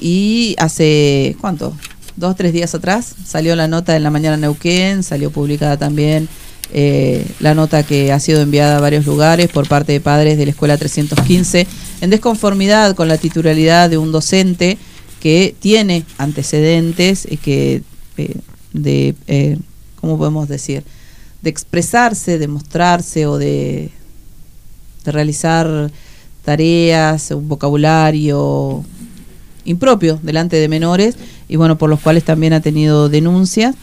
y hace, ¿cuánto? Dos, tres días atrás salió la nota en la mañana Neuquén, salió publicada también eh, la nota que ha sido enviada a varios lugares por parte de padres de la Escuela 315 en desconformidad con la titularidad de un docente que tiene antecedentes y eh, que eh, de, ¿cómo podemos decir? De expresarse, de mostrarse o de, de realizar tareas, un vocabulario impropio delante de menores y bueno, por los cuales también ha tenido denuncias.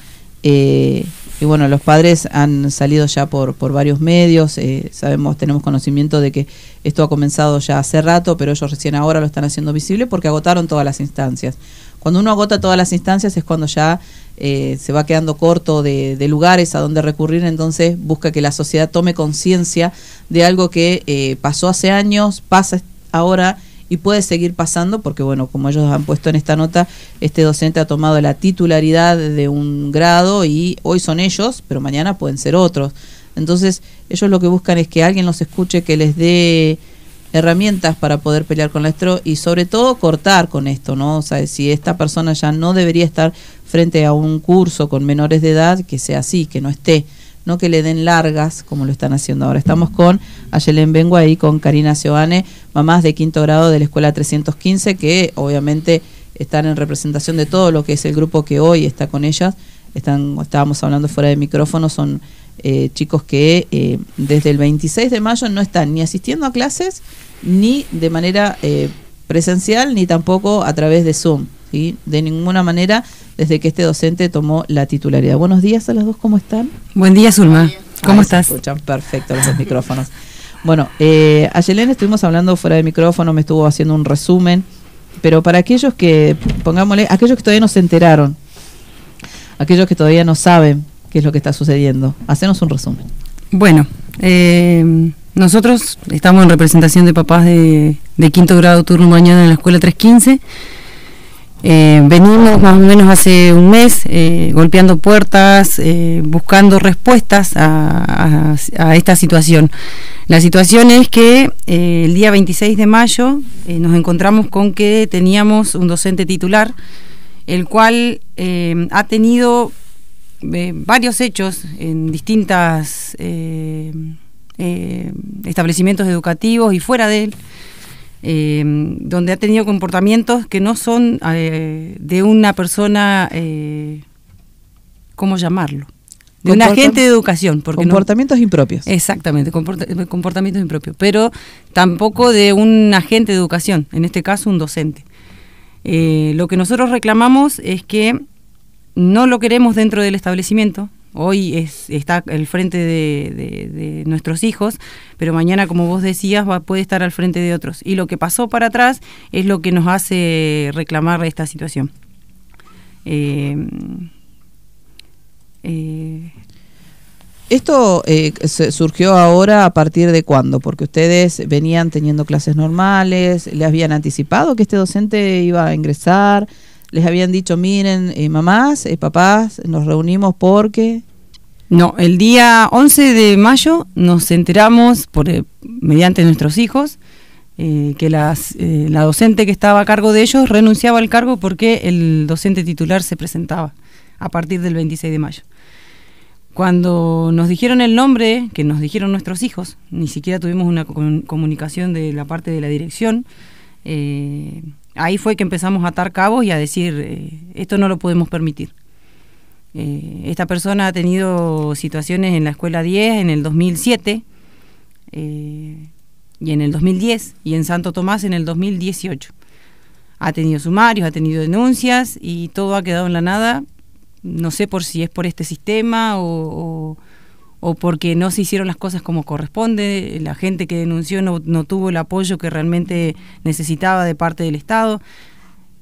Eh, y bueno, los padres han salido ya por, por varios medios, eh, sabemos, tenemos conocimiento de que esto ha comenzado ya hace rato, pero ellos recién ahora lo están haciendo visible porque agotaron todas las instancias. Cuando uno agota todas las instancias es cuando ya eh, se va quedando corto de, lugares a donde recurrir, entonces busca que la sociedad tome conciencia de algo que pasó hace años, pasa ahora y puede seguir pasando porque, bueno, como ellos han puesto en esta nota, este docente ha tomado la titularidad de un grado y hoy son ellos, pero mañana pueden ser otros. Entonces, ellos lo que buscan es que alguien los escuche, que les dé herramientas para poder pelear con estro, y sobre todo cortar con esto, ¿no? O sea, si esta persona ya no debería estar frente a un curso con menores de edad, que sea así, que no esté no que le den largas como lo están haciendo ahora. Estamos con Ayelen Bengua y con Karina Cioane, mamás de quinto grado de la Escuela 315, que obviamente están en representación de todo lo que es el grupo que hoy está con ellas. Están, estábamos hablando fuera de micrófono, son eh, chicos que eh, desde el 26 de mayo no están ni asistiendo a clases, ni de manera eh, presencial, ni tampoco a través de Zoom y de ninguna manera desde que este docente tomó la titularidad. Buenos días a las dos, ¿cómo están? Buen día, Zulma. ¿Cómo estás? perfecto los dos micrófonos. Bueno, eh, a estuvimos hablando fuera de micrófono, me estuvo haciendo un resumen, pero para aquellos que, pongámosle, aquellos que todavía no se enteraron, aquellos que todavía no saben qué es lo que está sucediendo, hacenos un resumen. Bueno, eh, nosotros estamos en representación de papás de, de quinto grado turno mañana en la escuela 315 eh, venimos más o menos hace un mes eh, golpeando puertas, eh, buscando respuestas a, esta situación. La situación es que el día 26 de mayo nos encontramos con que teníamos un docente titular, el cual ha tenido varios hechos en distintas establecimientos educativos y fuera de él Em, donde ha tenido comportamientos que no son eh, de una persona, eh, ¿cómo llamarlo? De un agente de educación. Porque comportamientos impropios. Exactamente, eh, comportamientos impropios, pero tampoco de un agente de educación, en este caso un docente. lo que nosotros reclamamos es que no lo queremos dentro del establecimiento, hoy está al frente de, nuestros hijos, pero mañana, como vos decías, va, puede estar al frente de otros. Y lo que pasó para atrás es lo que nos hace reclamar esta situación. Eh, eh. ¿Esto eh, surgió ahora a partir de cuándo? Porque ustedes venían teniendo clases normales, ¿le habían anticipado que este docente iba a ingresar? les habían dicho, miren, eh, mamás, eh, papás, nos reunimos porque... No, el día 11 de mayo nos enteramos, por, eh, mediante nuestros hijos, que las, la docente que estaba a cargo de ellos renunciaba al cargo porque el docente titular se presentaba a partir del 26 de mayo. Cuando nos dijeron el nombre, que nos dijeron nuestros hijos, ni siquiera tuvimos una comunicación de la parte de la dirección, ahí fue que empezamos a atar cabos y a decir, eh, esto no lo podemos permitir. Eh, esta persona ha tenido situaciones en la escuela 10 en el 2007 eh, y en el 2010 y en Santo Tomás en el 2018. Ha tenido sumarios, ha tenido denuncias y todo ha quedado en la nada. No sé por si es por este sistema o o porque no se hicieron las cosas como corresponde, la gente que denunció no, tuvo el apoyo que realmente necesitaba de parte del Estado,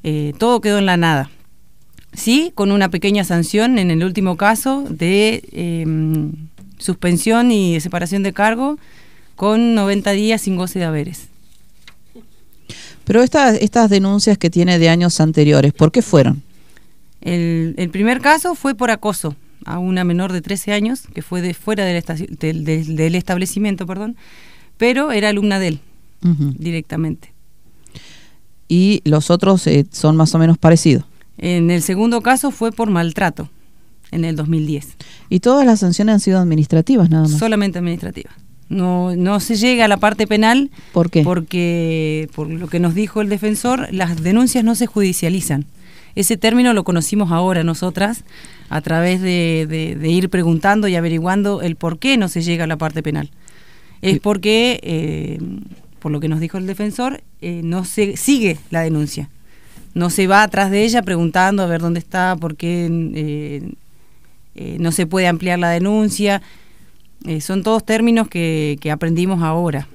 eh, todo quedó en la nada. Sí, con una pequeña sanción en el último caso de em, suspensión y separación de cargo con 90 días sin goce de haberes. Pero estas denuncias que tiene de años anteriores, ¿por qué fueron? el primer caso fue por acoso, a una menor de 13 años que fue de fuera del, establecimiento, perdón, pero era alumna de él directamente. ¿Y los otros eh, son más o menos parecidos? En el segundo caso fue por maltrato, en el 2010. ¿Y todas las sanciones han sido administrativas nada más? Solamente administrativas. No, no se llega a la parte penal. ¿Por Porque, por lo que nos dijo el defensor, las denuncias no se judicializan. Ese término lo conocimos ahora nosotras, a través de, ir preguntando y averiguando el por qué no se llega a la parte penal. Es porque, eh, por lo que nos dijo el defensor, eh, no se sigue la denuncia. No se va atrás de ella preguntando a ver dónde está, por qué eh, no se puede ampliar la denuncia. son todos términos que, aprendimos ahora.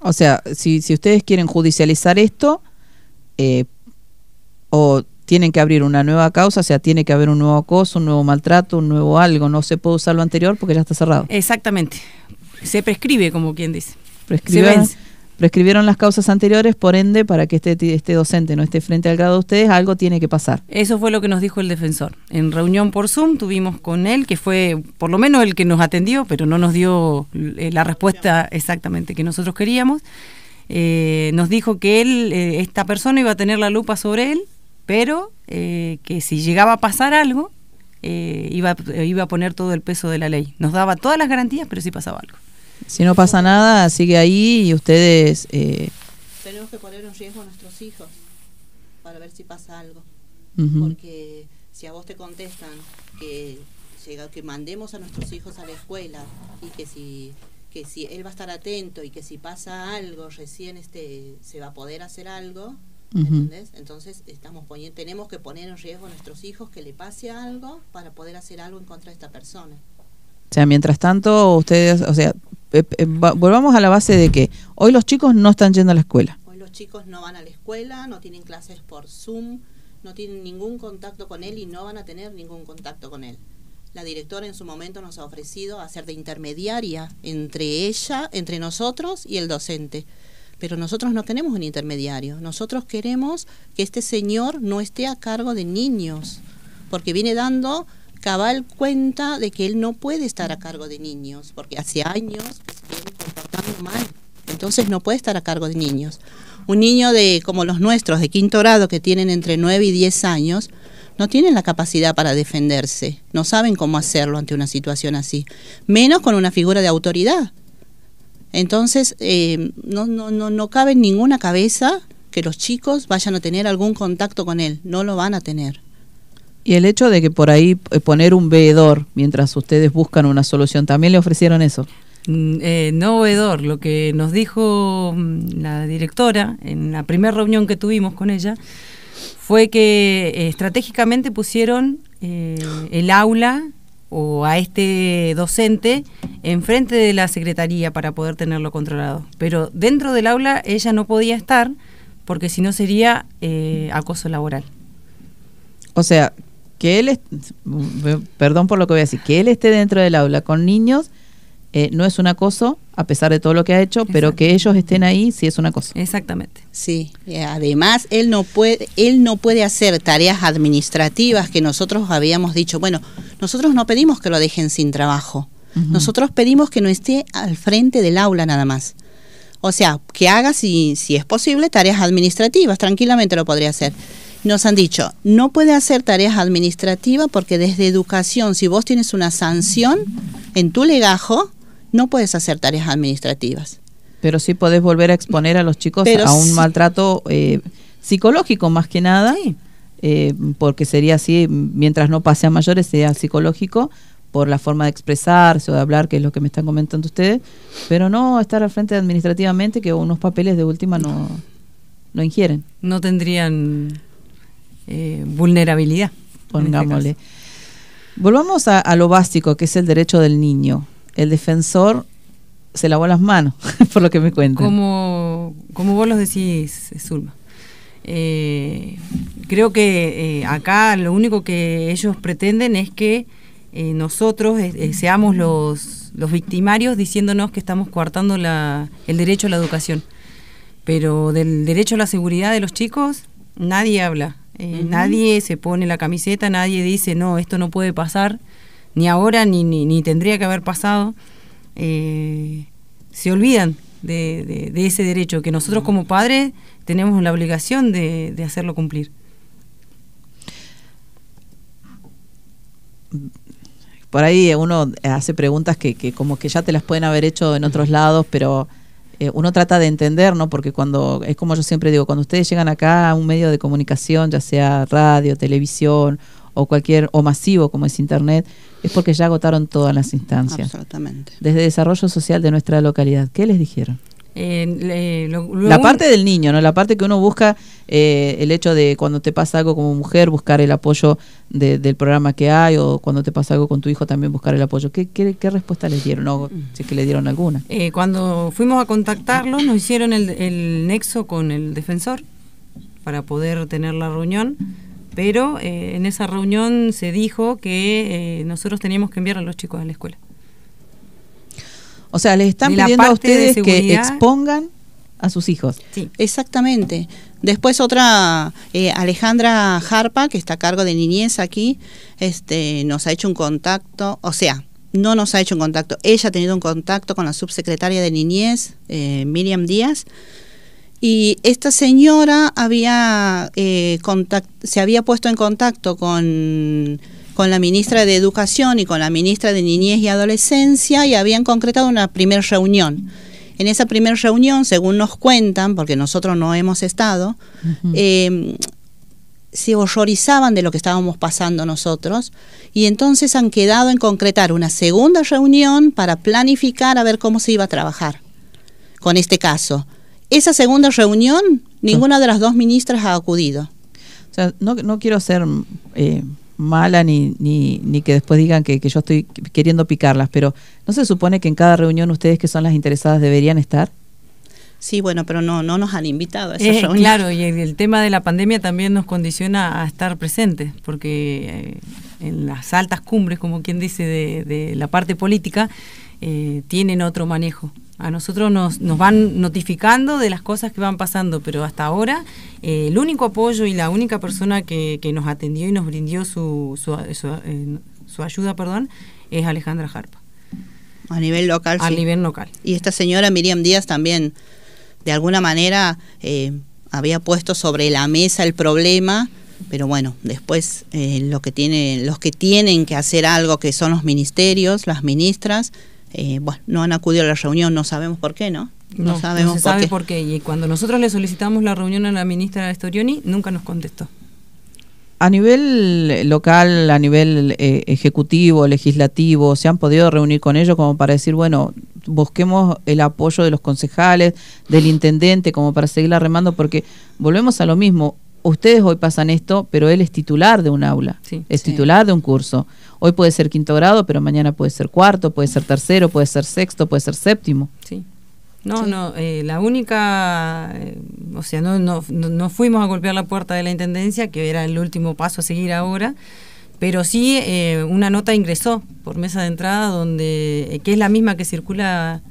O sea, si, si ustedes quieren judicializar esto, o tienen que abrir una nueva causa, o sea, tiene que haber un nuevo acoso, un nuevo maltrato, un nuevo algo, no se puede usar lo anterior porque ya está cerrado. Exactamente, se prescribe como quien dice. prescribieron las causas anteriores, por ende, para que este, este docente no esté frente al grado de ustedes, algo tiene que pasar. Eso fue lo que nos dijo el defensor. En reunión por Zoom tuvimos con él, que fue por lo menos el que nos atendió, pero no nos dio eh, la respuesta exactamente que nosotros queríamos. Eh, nos dijo que él, eh, esta persona iba a tener la lupa sobre él pero eh, que si llegaba a pasar algo, eh, iba, iba a poner todo el peso de la ley. Nos daba todas las garantías, pero si pasaba algo. Si no pasa nada, sigue ahí y ustedes... Eh, Tenemos que poner en riesgo a nuestros hijos para ver si pasa algo. Porque si a vos te contestan que, mandemos a nuestros hijos a la escuela y que si que si él va a estar atento y que si pasa algo recién este se va a poder hacer algo entonces estamos tenemos que poner en riesgo a nuestros hijos que le pase algo para poder hacer algo en contra de esta persona. O sea, mientras tanto, ustedes, o sea, volvamos a la base de que hoy los chicos no están yendo a la escuela. Hoy los chicos no van a la escuela, no tienen clases por Zoom, no tienen ningún contacto con él y no van a tener ningún contacto con él. La directora en su momento nos ha ofrecido hacer de intermediaria entre ella, entre nosotros y el docente. Pero nosotros no tenemos un intermediario, nosotros queremos que este señor no esté a cargo de niños, porque viene dando cabal cuenta de que él no puede estar a cargo de niños, porque hace años se viene comportando mal, entonces no puede estar a cargo de niños. Un niño de como los nuestros, de quinto grado, que tienen entre 9 y 10 años, no tienen la capacidad para defenderse, no saben cómo hacerlo ante una situación así, menos con una figura de autoridad. Entonces, eh, no, no, no, no cabe en ninguna cabeza que los chicos vayan a tener algún contacto con él, no lo van a tener. Y el hecho de que por ahí eh, poner un veedor mientras ustedes buscan una solución, ¿también le ofrecieron eso? Mm, eh, no veedor, lo que nos dijo mm, la directora en la primera reunión que tuvimos con ella fue que estratégicamente pusieron el aula o a este docente enfrente de la secretaría para poder tenerlo controlado. Pero dentro del aula ella no podía estar porque si no sería eh, acoso laboral. O sea, que él, perdón por lo que voy a decir, que él esté dentro del aula con niños eh, no es un acoso, a pesar de todo lo que ha hecho, pero que ellos estén ahí sí es una cosa. Exactamente. Sí, además él no puede él no puede hacer tareas administrativas que nosotros habíamos dicho, bueno, nosotros no pedimos que lo dejen sin trabajo. Nosotros pedimos que no esté al frente del aula nada más. O sea, que haga si si es posible tareas administrativas, tranquilamente lo podría hacer nos han dicho, no puede hacer tareas administrativas porque desde educación, si vos tienes una sanción en tu legajo, no puedes hacer tareas administrativas. Pero sí podés volver a exponer a los chicos a un maltrato eh, psicológico más que nada, eh, porque sería así, mientras no pase a mayores, sea psicológico por la forma de expresarse o de hablar, que es lo que me están comentando ustedes, pero no estar al frente administrativamente, que unos papeles de última no, no ingieren. No tendrían eh, vulnerabilidad. Este Pongámosle. Volvamos a, lo básico, que es el derecho del niño el defensor se lavó las manos, por lo que me cuentan. Como, vos los decís, Zulma. Eh, creo que eh, acá lo único que ellos pretenden es que eh, nosotros seamos los, los, victimarios diciéndonos que estamos coartando el derecho a la educación. Pero del derecho a la seguridad de los chicos nadie habla, nadie se pone la camiseta, nadie dice, no, esto no puede pasar ni ahora ni, ni, tendría que haber pasado, eh, se olvidan de, ese derecho que nosotros como padres tenemos la obligación de, hacerlo cumplir. Por ahí uno hace preguntas que, como que ya te las pueden haber hecho en otros lados, pero eh, uno trata de entender, ¿no? Porque cuando, es como yo siempre digo, cuando ustedes llegan acá a un medio de comunicación, ya sea radio, televisión o cualquier, o masivo como es internet, es porque ya agotaron todas las instancias. Absolutamente. Desde desarrollo social de nuestra localidad, ¿qué les dijeron? Eh, la parte del niño, ¿no? La parte que uno busca, eh, el hecho de cuando te pasa algo como mujer, buscar el apoyo del programa que hay, o cuando te pasa algo con tu hijo, también buscar el apoyo. ¿Qué, respuesta les dieron? O, si es que le dieron alguna. Eh, cuando fuimos a contactarlos, nos hicieron el, el nexo con el defensor para poder tener la reunión pero eh, en esa reunión se dijo que eh, nosotros teníamos que enviar a los chicos a la escuela. O sea, les están pidiendo a ustedes que expongan a sus hijos. Sí. Exactamente. Después otra, eh, Alejandra Harpa, que está a cargo de niñez aquí, este, nos ha hecho un contacto, o sea, no nos ha hecho un contacto, ella ha tenido un contacto con la subsecretaria de niñez, Miriam Díaz, y esta señora había eh, se había puesto en contacto con, la ministra de Educación y con la ministra de Niñez y Adolescencia y habían concretado una primera reunión. En esa primera reunión, según nos cuentan, porque nosotros no hemos estado, em, se horrorizaban de lo que estábamos pasando nosotros y entonces han quedado en concretar una segunda reunión para planificar a ver cómo se iba a trabajar con este caso esa segunda reunión, ninguna de las dos ministras ha acudido. no, quiero ser eh, mala ni, ni, que después digan que, yo estoy queriendo picarlas, pero ¿no se supone que en cada reunión ustedes que son las interesadas deberían estar? Sí, bueno, pero no, no nos han invitado a esa eh, reunión. Claro, y el, tema de la pandemia también nos condiciona a estar presentes, porque eh, en las altas cumbres, como quien dice, de, de la parte política, eh, tienen otro manejo. A nosotros nos, van notificando de las cosas que van pasando, pero hasta ahora eh, el único apoyo y la única persona que, nos atendió y nos brindió su, eh, su, ayuda perdón, es Alejandra Jarpa. A nivel local. A sí. nivel local. Y esta señora Miriam Díaz también, de alguna manera, había puesto sobre la mesa el problema pero bueno, después lo que tienen, los que tienen que hacer algo, que son los ministerios, las ministras, eh, bueno, no han acudido a la reunión, no sabemos por qué, ¿no? No, sabemos por qué. Y cuando nosotros le solicitamos la reunión a la ministra Storioni, nunca nos contestó. A nivel eh, local, a nivel eh, ejecutivo, legislativo, ¿se han podido reunir con ellos como para decir, bueno, busquemos el apoyo de los concejales, del intendente, como para seguirla remando? Porque volvemos a lo mismo, ustedes hoy pasan esto, pero él es titular de un aula, es titular de un curso. Hoy puede ser quinto grado, pero mañana puede ser cuarto, puede ser tercero, puede ser sexto, puede ser séptimo. Sí. No, no, eh, la única, eh, o sea, no, no, fuimos a golpear la puerta de la Intendencia, que era el último paso a seguir ahora, pero sí eh, una nota ingresó por mesa de entrada, donde que es la misma que circula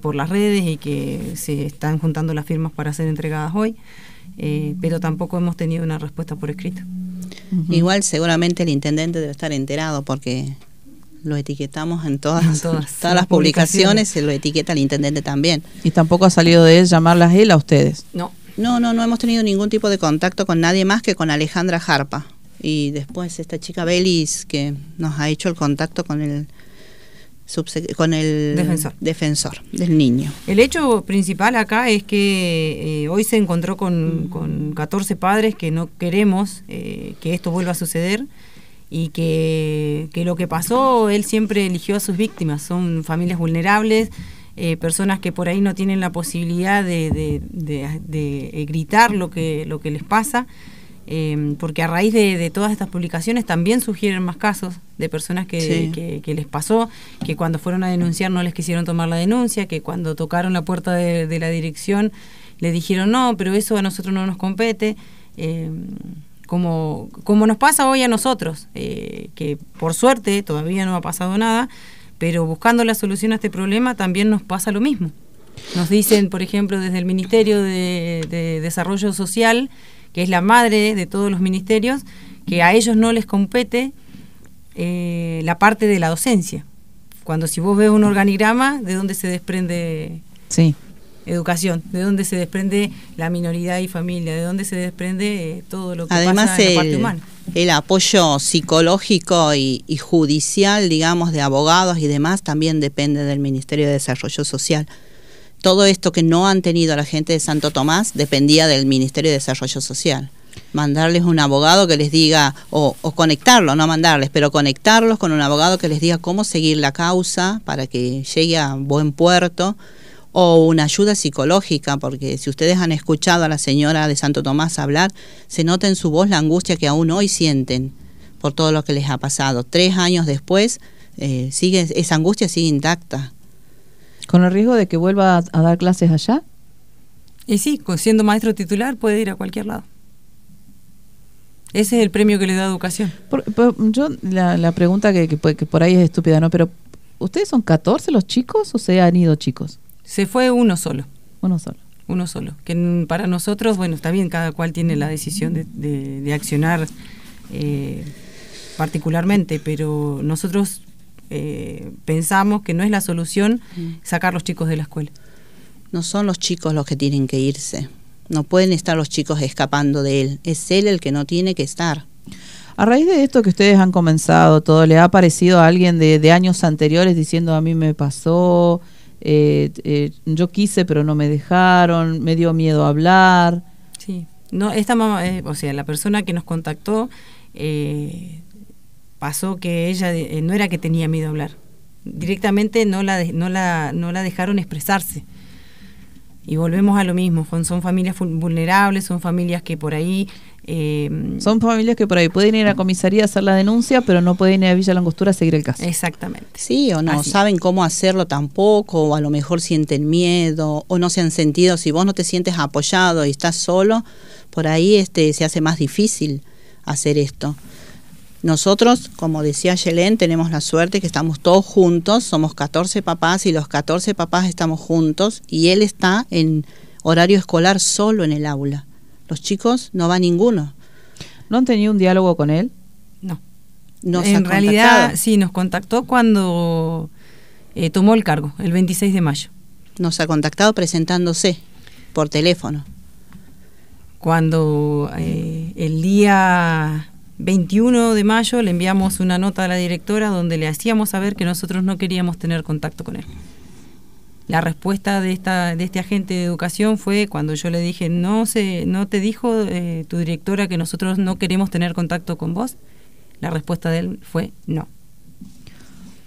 por las redes y que se están juntando las firmas para ser entregadas hoy. Eh, pero tampoco hemos tenido una respuesta por escrito. Igual seguramente el intendente debe estar enterado porque lo etiquetamos en todas, las, publicaciones, se lo etiqueta el intendente también. Y tampoco ha salido de él llamarlas él a ustedes. No. No, no, no hemos tenido ningún tipo de contacto con nadie más que con Alejandra Jarpa. Y después esta chica Belis que nos ha hecho el contacto con el con el defensor. del niño. El hecho principal acá es que eh, hoy se encontró con, con, 14 padres que no queremos eh, que esto vuelva a suceder y que, lo que pasó, él siempre eligió a sus víctimas, son familias vulnerables. Eh, personas que por ahí no tienen la posibilidad de, gritar lo que les pasa Em, porque a raíz de, todas estas publicaciones también sugieren más casos de personas que, les pasó, que cuando fueron a denunciar no les quisieron tomar la denuncia, que cuando tocaron la puerta de, la dirección le dijeron no, pero eso a nosotros no nos compete. Em, como, como nos pasa hoy a nosotros, eh, que por suerte todavía no ha pasado nada, pero buscando la solución a este problema también nos pasa lo mismo. Nos dicen, por ejemplo, desde el Ministerio de Desarrollo Social, que es la madre de todos los ministerios, que a ellos no les compete eh, la parte de la docencia. Cuando si vos ves un organigrama, ¿de dónde se desprende educación? ¿De dónde se desprende la minoridad y familia? ¿De dónde se desprende eh, todo lo que Además, pasa en la parte humana? El apoyo psicológico y, judicial, digamos, de abogados y demás, también depende del Ministerio de Desarrollo Social todo esto que no han tenido la gente de Santo Tomás dependía del Ministerio de Desarrollo Social. Mandarles un abogado que les diga, o, o conectarlos, no mandarles, pero conectarlos con un abogado que les diga cómo seguir la causa para que llegue a buen puerto, o una ayuda psicológica, porque si ustedes han escuchado a la señora de Santo Tomás hablar, se nota en su voz la angustia que aún hoy sienten por todo lo que les ha pasado. Tres años después, eh, sigue, esa angustia sigue intacta ¿Con el riesgo de que vuelva a, dar clases allá? Y sí, siendo maestro titular puede ir a cualquier lado. Ese es el premio que le da educación. yo, la, pregunta que, por ahí es estúpida, ¿no? Pero, ¿ustedes son 14 los chicos o se han ido chicos? Se fue uno solo. Uno solo. Uno solo. Que para nosotros, bueno, está bien, cada cual tiene la decisión de, de, accionar eh, particularmente, pero nosotros eh, pensamos que no es la solución mm. sacar los chicos de la escuela. No son los chicos los que tienen que irse, no pueden estar los chicos escapando de él, es él el que no tiene que estar. A raíz de esto que ustedes han comenzado, todo le ha parecido a alguien de, años anteriores diciendo a mí me pasó, eh, eh, yo quise pero no me dejaron, me dio miedo hablar. Sí, no, esta mamá, o sea, la persona que nos contactó pasó que ella eh, no era que tenía miedo a hablar. Directamente no la, no la, no la dejaron expresarse. Y volvemos a lo mismo, son, familias vulnerables, son familias que por ahí... Em, son familias que por ahí pueden ir a comisaría a hacer la denuncia, pero no pueden ir a Villa Langostura a seguir el caso. Exactamente. Sí, o no saben cómo hacerlo tampoco, o a lo mejor sienten miedo, o no se han sentido, si vos no te sientes apoyado y estás solo, por ahí este, se hace más difícil hacer esto. Nosotros, como decía Yelén, tenemos la suerte que estamos todos juntos, somos 14 papás y los 14 papás estamos juntos y él está en horario escolar solo en el aula. Los chicos no va ninguno. ¿No han tenido un diálogo con él? No. en realidad, sí, nos contactó cuando eh, tomó el cargo, el 26 de mayo. Nos ha contactado presentándose por teléfono. Cuando eh, el día 21 de mayo le enviamos una nota a la directora donde le hacíamos saber que nosotros no queríamos tener contacto con él. La respuesta de, esta, de este agente de educación fue cuando yo le dije, no, se, no te dijo eh, tu directora que nosotros no queremos tener contacto con vos. La respuesta de él fue no.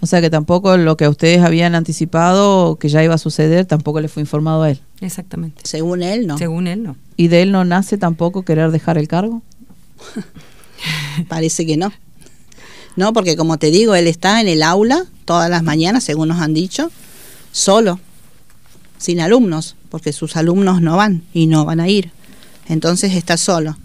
O sea que tampoco lo que ustedes habían anticipado que ya iba a suceder, tampoco le fue informado a él. Exactamente. Según él, no. Según él, no. ¿Y de él no nace tampoco querer dejar el cargo? Parece que no. No, porque como te digo, él está en el aula todas las mañanas, según nos han dicho, solo, sin alumnos, porque sus alumnos no van y no van a ir. Entonces está solo.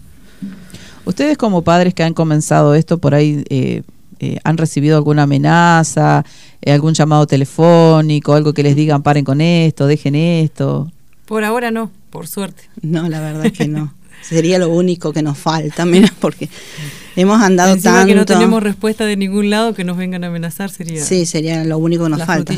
Ustedes como padres que han comenzado esto por ahí, eh, eh, ¿han recibido alguna amenaza, eh, algún llamado telefónico, algo que les digan paren con esto, dejen esto? Por ahora no, por suerte. No, la verdad que no. Sería lo único que nos falta, mira, porque hemos andado Encima tanto. que no tenemos respuesta de ningún lado que nos vengan a amenazar sería. Sí, sería lo único que nos falta.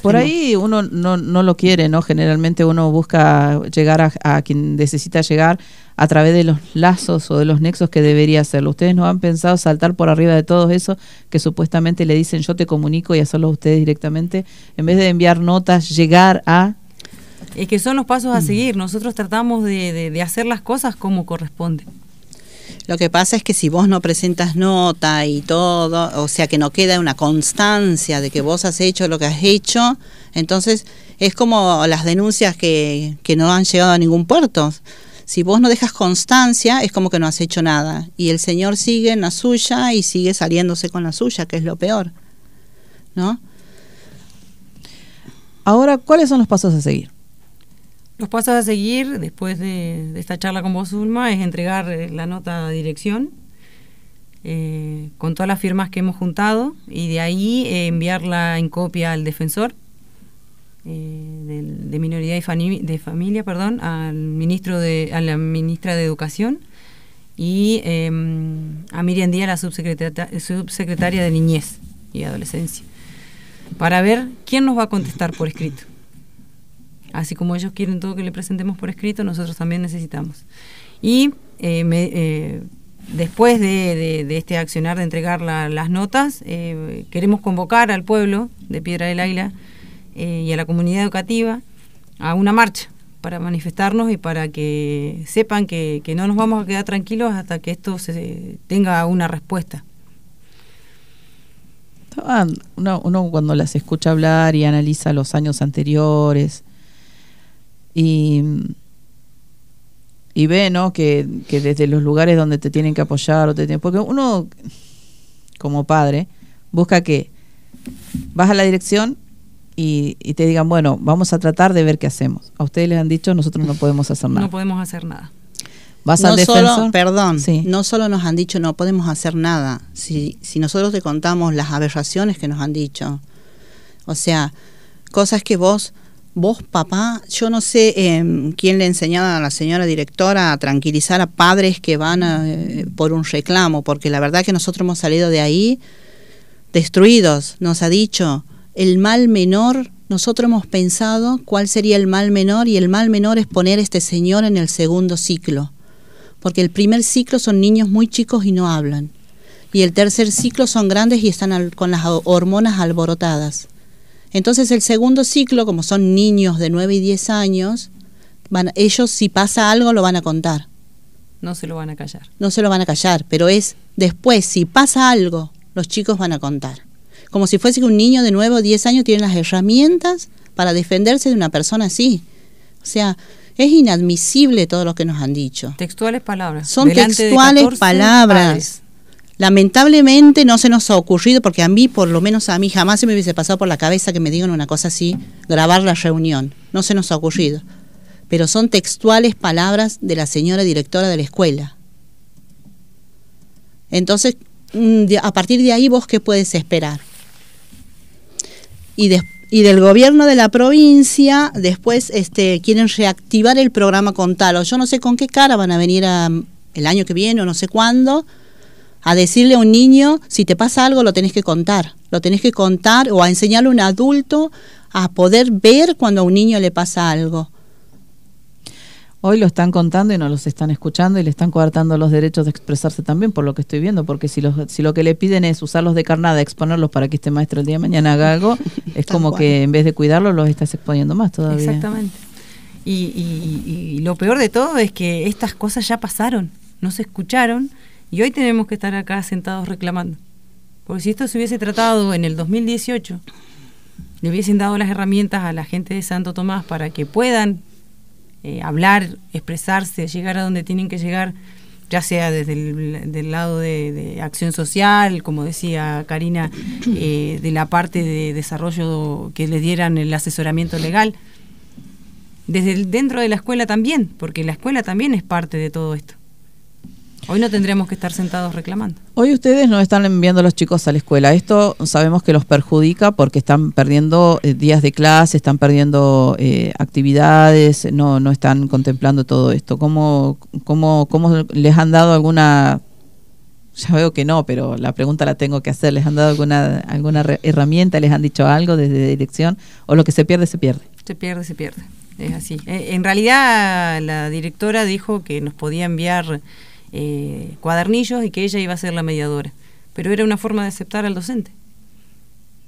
Por ahí uno no, no lo quiere, ¿no? Generalmente uno busca llegar a, a, quien necesita llegar a través de los lazos o de los nexos que debería hacerlo. Ustedes no han pensado saltar por arriba de todo eso que supuestamente le dicen yo te comunico y hacerlo a ustedes directamente, en vez de enviar notas, llegar a es que son los pasos a seguir. Nosotros tratamos de, hacer las cosas como corresponde. Lo que pasa es que si vos no presentas nota y todo, o sea que no queda una constancia de que vos has hecho lo que has hecho, entonces es como las denuncias que, que no han llegado a ningún puerto. Si vos no dejas constancia, es como que no has hecho nada. Y el Señor sigue en la suya y sigue saliéndose con la suya, que es lo peor. ¿No? Ahora, ¿cuáles son los pasos a seguir? Los pasos a seguir después de, esta charla con vos, Zulma, es entregar eh, la nota a dirección eh, con todas las firmas que hemos juntado y de ahí eh, enviarla en copia al defensor de, minoría y de familia, perdón, al ministro de, a la ministra de Educación y em, a Miriam Díaz, la subsecretaria de Niñez y Adolescencia, para ver quién nos va a contestar por escrito. Así como ellos quieren todo que le presentemos por escrito, nosotros también necesitamos. Y eh, eh, después de, este accionar de entregar las notas, eh, queremos convocar al pueblo de Piedra del Águila y a la comunidad educativa a una marcha para manifestarnos y para que sepan que, no nos vamos a quedar tranquilos hasta que esto se, tenga una respuesta. uno, cuando las escucha hablar y analiza los años anteriores, y, y ve, ¿no? Que, desde los lugares donde te tienen que apoyar, o te tienen, porque uno, como padre, busca que vas a la dirección y, te digan, bueno, vamos a tratar de ver qué hacemos. A ustedes les han dicho, nosotros no podemos hacer nada. No podemos hacer nada. Vas no solo, perdón, no solo nos han dicho no podemos hacer nada, si, si nosotros te contamos las aberraciones que nos han dicho, o sea, cosas que vos vos papá, yo no sé em, quién le enseñaba a la señora directora a tranquilizar a padres que van eh, por un reclamo, porque la verdad que nosotros hemos salido de ahí destruidos, nos ha dicho, el mal menor, nosotros hemos pensado cuál sería el mal menor y el mal menor es poner a este señor en el segundo ciclo, porque el primer ciclo son niños muy chicos y no hablan, y el tercer ciclo son grandes y están con las hormonas alborotadas. Entonces el segundo ciclo, como son niños de 9 y 10 años, ellos si pasa algo lo van a contar. No se lo van a callar. No se lo van a callar, pero es después, si pasa algo, los chicos van a contar. Como si fuese que un niño de 9 o 10 años tiene las herramientas para defenderse de una persona así. O sea, es inadmisible todo lo que nos han dicho. Textuales palabras. Son textuales palabras. Lamentablemente no se nos ha ocurrido, porque a mí, por lo menos a mí, jamás se me hubiese pasado por la cabeza que me digan una cosa así, grabar la reunión. No se nos ha ocurrido. Pero son textuales palabras de la señora directora de la escuela. Entonces, mm, a partir de ahí, vos qué puedes esperar. Y, del gobierno de la provincia, después este, quieren reactivar el programa Contalo. Yo no sé con qué cara van a venir el año que viene o no sé cuándo a decirle a un niño, si te pasa algo lo tenés que contar, lo tenés que contar o a enseñarle a un adulto a poder ver cuando a un niño le pasa algo. Hoy lo están contando y no los están escuchando y le están coartando los derechos de expresarse también, por lo que estoy viendo, porque si, si lo que le piden es usarlos de carnada, exponerlos para que este maestro el día de mañana haga algo, es como que en vez de cuidarlos los estás exponiendo más todavía. Exactamente. y, y, lo peor de todo es que estas cosas ya pasaron, no se escucharon y hoy tenemos que estar acá sentados reclamando. Porque si esto se hubiese tratado en el 2018, le hubiesen dado las herramientas a la gente de Santo Tomás para que puedan eh, hablar, expresarse, llegar a donde tienen que llegar, ya sea desde el del lado de, acción social, como decía Karina, eh, de la parte de desarrollo que le dieran el asesoramiento legal, desde dentro de la escuela también, porque la escuela también es parte de todo esto. Hoy no tendríamos que estar sentados reclamando. Hoy ustedes no están enviando a los chicos a la escuela. Esto sabemos que los perjudica porque están perdiendo eh, días de clase, están perdiendo eh, actividades, no, no están contemplando todo esto. ¿Cómo, cómo, ¿Cómo les han dado alguna ya veo que no, pero la pregunta la tengo que hacer. ¿Les han dado alguna, alguna herramienta? ¿Les han dicho algo desde dirección? ¿O lo que se pierde, se pierde? Se pierde, se pierde. Es así. Eh, en realidad, la directora dijo que nos podía enviar eh, cuadernillos y que ella iba a ser la mediadora. Pero era una forma de aceptar al docente.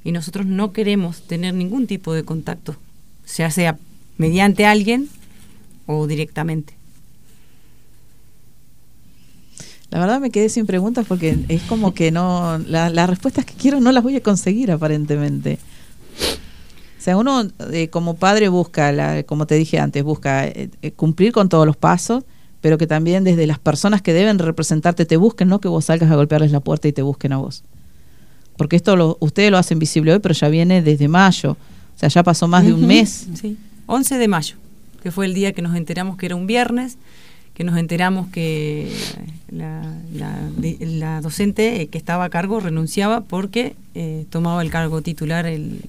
Y nosotros no queremos tener ningún tipo de contacto, sea sea mediante alguien o directamente. La verdad me quedé sin preguntas porque es como que no, la, las respuestas que quiero no las voy a conseguir aparentemente. O sea, uno eh, como padre busca, como te dije antes, busca eh, cumplir con todos los pasos, pero que también desde las personas que deben representarte te busquen, no que vos salgas a golpearles la puerta y te busquen a vos. Porque esto lo, ustedes lo hacen visible hoy, pero ya viene desde mayo. O sea, ya pasó más de un mes. Sí, 11 de mayo, que fue el día que nos enteramos que era un viernes, que nos enteramos que la, docente eh, que estaba a cargo renunciaba porque eh, tomaba el cargo titular el,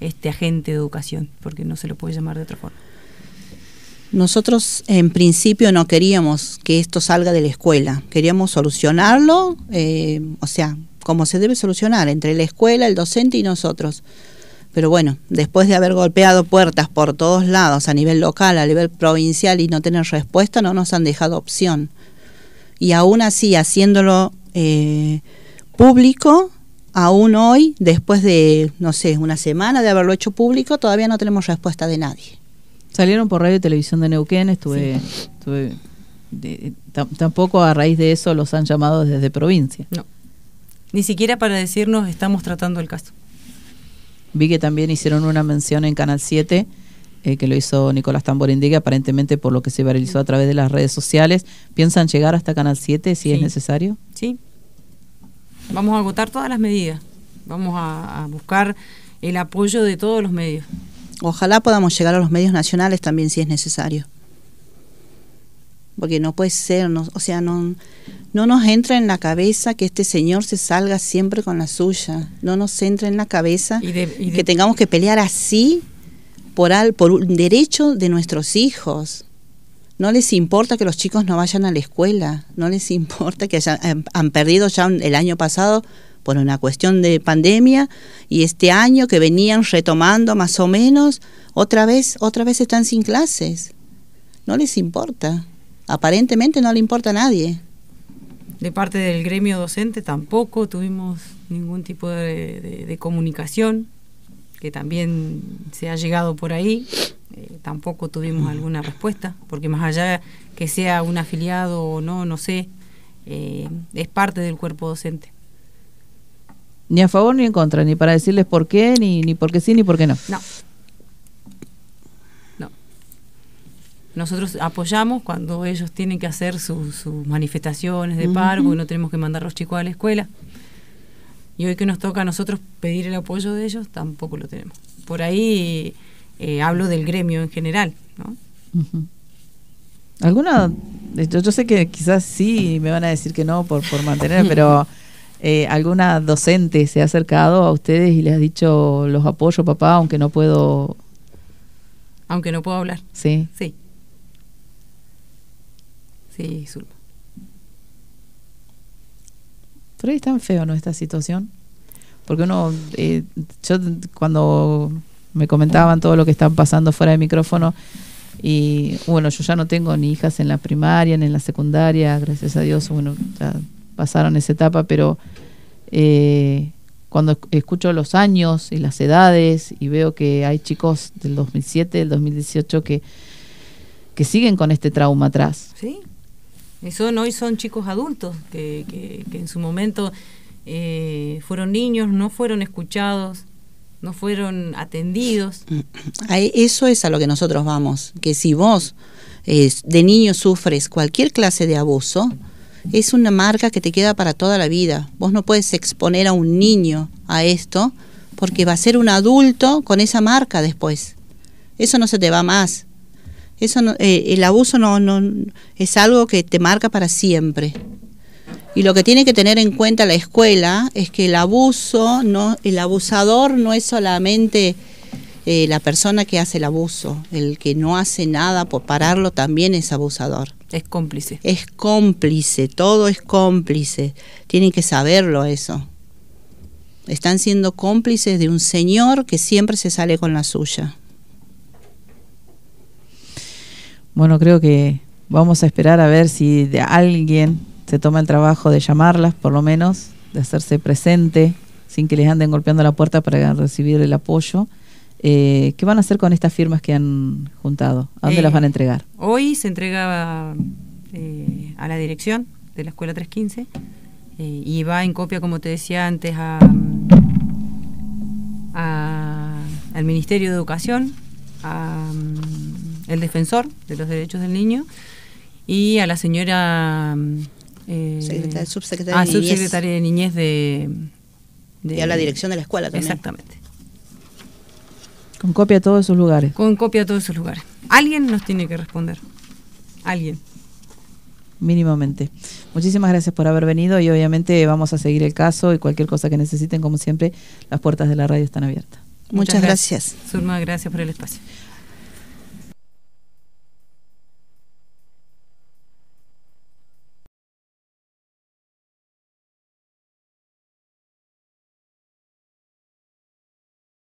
este agente de educación, porque no se lo puede llamar de otra forma. Nosotros en principio no queríamos que esto salga de la escuela, queríamos solucionarlo, eh, o sea, como se debe solucionar, entre la escuela, el docente y nosotros. Pero bueno, después de haber golpeado puertas por todos lados, a nivel local, a nivel provincial y no tener respuesta, no nos han dejado opción. Y aún así, haciéndolo eh, público, aún hoy, después de, no sé, una semana de haberlo hecho público, todavía no tenemos respuesta de nadie. Salieron por radio y televisión de Neuquén, estuve, tampoco a raíz de eso los han llamado desde provincia. No. Ni siquiera para decirnos estamos tratando el caso. Vi que también hicieron una mención en Canal 7 eh, que lo hizo Nicolás Tamborindiga aparentemente por lo que se viralizó a través de las redes sociales. ¿Piensan llegar hasta Canal 7 si es necesario? Sí. Vamos a agotar todas las medidas. Vamos a buscar el apoyo de todos los medios. Ojalá podamos llegar a los medios nacionales también si es necesario. Porque no puede ser, o sea, no, no nos entra en la cabeza que este señor se salga siempre con la suya. No nos entra en la cabeza que tengamos que pelear así por, al, por un derecho de nuestros hijos. No les importa que los chicos no vayan a la escuela, no les importa que hayan, perdido ya el año pasado por una cuestión de pandemia y este año que venían retomando más o menos, otra vez, otra vez están sin clases. No les importa. Aparentemente no le importa a nadie. De parte del gremio docente tampoco tuvimos ningún tipo de, comunicación, que también se ha llegado por ahí. Eh, tampoco tuvimos alguna respuesta, porque más allá que sea un afiliado o no, no sé, eh, es parte del cuerpo docente. Ni a favor ni en contra, ni para decirles por qué, ni, ni por qué sí, ni por qué no. No. No. Nosotros apoyamos cuando ellos tienen que hacer sus, manifestaciones de paro, y no tenemos que mandar los chicos a la escuela. Y hoy que nos toca a nosotros pedir el apoyo de ellos, tampoco lo tenemos. Por ahí eh, hablo del gremio en general, ¿no? Yo, sé que quizás sí me van a decir que no por mantener, pero Eh, alguna docente se ha acercado a ustedes y les ha dicho los apoyo papá aunque no puedo aunque no puedo hablar sí sí sí Zulma pero es tan feo no esta situación porque uno eh, yo cuando me comentaban todo lo que están pasando fuera de micrófono y bueno yo ya no tengo ni hijas en la primaria ni en la secundaria gracias a Dios bueno ya pasaron esa etapa, pero eh, cuando escucho los años y las edades y veo que hay chicos del 2007, del 2018 que, que siguen con este trauma atrás. Sí, y hoy son chicos adultos que, que, en su momento eh, fueron niños, no fueron escuchados, no fueron atendidos. Eso es a lo que nosotros vamos, que si vos eh, de niño sufres cualquier clase de abuso, es una marca que te queda para toda la vida. Vos no puedes exponer a un niño a esto porque va a ser un adulto con esa marca después. Eso no se te va más. Eso eh, el abuso no, no es algo que te marca para siempre. Y lo que tiene que tener en cuenta la escuela es que el abuso, no, el abusador no es solamente eh, la persona que hace el abuso, el que no hace nada por pararlo también es abusador. Es cómplice. Es cómplice, todo es cómplice. Tienen que saberlo eso. Están siendo cómplices de un señor que siempre se sale con la suya. Bueno, creo que vamos a esperar a ver si de alguien se toma el trabajo de llamarlas, por lo menos, de hacerse presente, sin que les anden golpeando la puerta para recibir el apoyo. Eh, ¿Qué van a hacer con estas firmas que han juntado? ¿A dónde las van a eh, entregar? Hoy se entrega eh, a la dirección de la Escuela 315 y va en copia, como te decía antes, a, a, al Ministerio de Educación, al mm, Defensor de los Derechos del Niño y a la señora... Mm, ah, subsecretaria, de Niñez de, y a la dirección de la escuela también. Exactamente. Con copia a todos esos lugares. Con copia a todos esos lugares. Alguien nos tiene que responder. Alguien. Mínimamente. Muchísimas gracias por haber venido y obviamente vamos a seguir el caso y cualquier cosa que necesiten, como siempre, las puertas de la radio están abiertas. Muchas, gracias. Muchas gracias por el espacio.